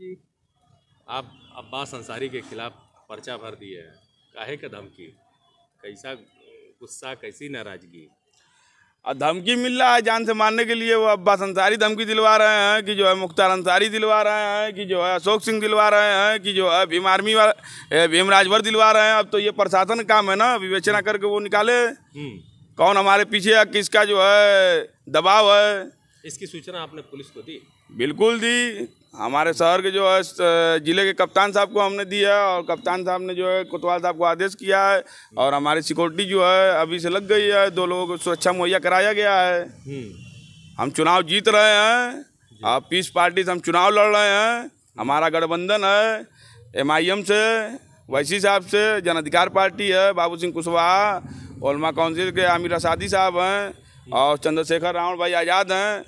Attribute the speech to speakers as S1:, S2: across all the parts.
S1: जी आप अब्बास अंसारी के खिलाफ पर्चा भर दिए हैं काहे का धमकी कैसा गुस्सा कैसी नाराजगी और धमकी मिल रहा है जान से मारने के लिए वो अब्बास अंसारी धमकी दिलवा रहे हैं कि जो है मुख्तार अंसारी दिलवा रहे हैं कि जो है अशोक सिंह दिलवा रहे हैं कि जो है भीम आर्मी भीम राजभर दिलवा रहे हैं अब तो ये प्रशासन काम है ना विवेचना करके वो निकाले हम्म। कौन हमारे पीछे है किसका जो है दबाव है इसकी सूचना आपने पुलिस को दी बिल्कुल दी हमारे शहर के जो है जिले के कप्तान साहब को हमने दिया और कप्तान साहब ने जो है कोतवाल साहब को आदेश किया है और हमारी सिक्योरिटी जो है अभी से लग गई है दो लोगों को सुरक्षा मुहैया कराया गया है हम्म। हम चुनाव जीत रहे हैं और पीस पार्टी से हम चुनाव लड़ रहे हैं हमारा गठबंधन है एम से वैसी साहब से जन अधिकार पार्टी है बाबू सिंह कुशवाहा ओलमा काउंसिल के आमिर असादी साहब हैं और चंद्रशेखर रावण भाई आज़ाद हैं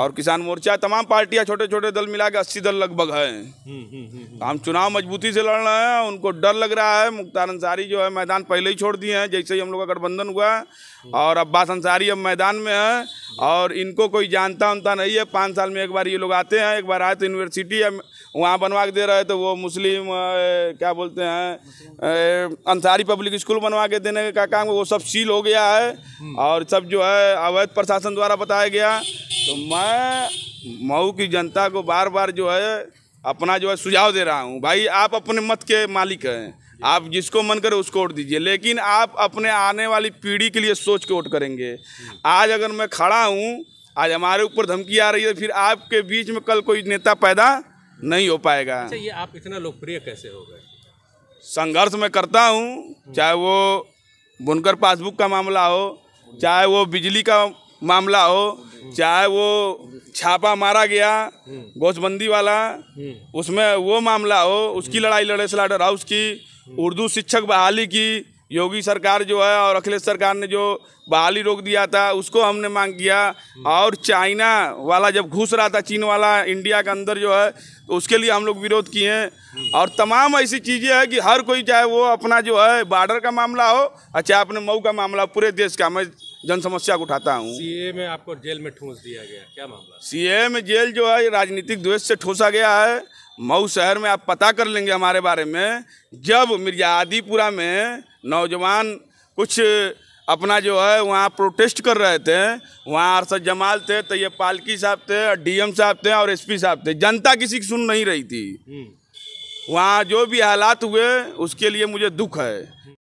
S1: और किसान मोर्चा तमाम पार्टियां छोटे छोटे दल मिला के अस्सी दल लगभग हैं हम्म, हम्म, हम्म, हम चुनाव मजबूती से लड़ रहे हैं उनको डर लग रहा है मुख्तार अंसारी जो है मैदान पहले ही छोड़ दिए हैं जैसे ही हम लोग का गठबंधन हुआ और अब्बास अंसारी अब मैदान में है और इनको कोई जानता उनता नहीं है पाँच साल में एक बार ये लोग आते हैं एक बार आए तो यूनिवर्सिटी या वहाँ बनवा के दे रहे तो वो मुस्लिम क्या बोलते हैं अंसारी पब्लिक स्कूल बनवा के देने का काम वो सब सील हो गया है और सब जो है अवैध प्रशासन द्वारा बताया गया तो मैं मऊ की जनता को बार बार जो है अपना जो है सुझाव दे रहा हूँ भाई आप अपने मत के मालिक हैं आप जिसको मन करे उसको वोट दीजिए लेकिन आप अपने आने वाली पीढ़ी के लिए सोच के वोट करेंगे आज अगर मैं खड़ा हूँ आज हमारे ऊपर धमकी आ रही है फिर आपके बीच में कल कोई नेता पैदा नहीं हो पाएगा अच्छा ये आप इतना लोकप्रिय कैसे हो गए संघर्ष में करता हूँ चाहे वो बुनकर पासबुक का मामला हो चाहे वो बिजली का मामला हो चाहे वो छापा मारा गया गोशबंदी वाला उसमें वो मामला हो उसकी लड़ाई लड़े स्लाटर हाउस की उर्दू शिक्षक बहाली की योगी सरकार जो है और अखिलेश सरकार ने जो बहाली रोक दिया था उसको हमने मांग किया और चाइना वाला जब घुस रहा था चीन वाला इंडिया के अंदर जो है तो उसके लिए हम लोग विरोध किए हैं और तमाम ऐसी चीज़ें हैं कि हर कोई चाहे वो अपना जो है बॉर्डर का मामला हो और चाहे अपने मऊ का मामला पूरे देश का मैं जन समस्या को उठाता हूँ ए में आपको जेल में ठूस दिया गया क्या मामला ए में जेल जो है राजनीतिक द्वेष से ठूसा गया है मऊ शहर में आप पता कर लेंगे हमारे बारे में जब मिर्जा आदिपुरा में नौजवान कुछ अपना जो है वहाँ प्रोटेस्ट कर रहे थे वहाँ अरसद जमाल थे तो ये पालकी साहब थे डीएम साहब थे और एसपी साहब थे जनता किसी की सुन नहीं रही थी हम्म। वहाँ जो भी हालात हुए उसके लिए मुझे दुख है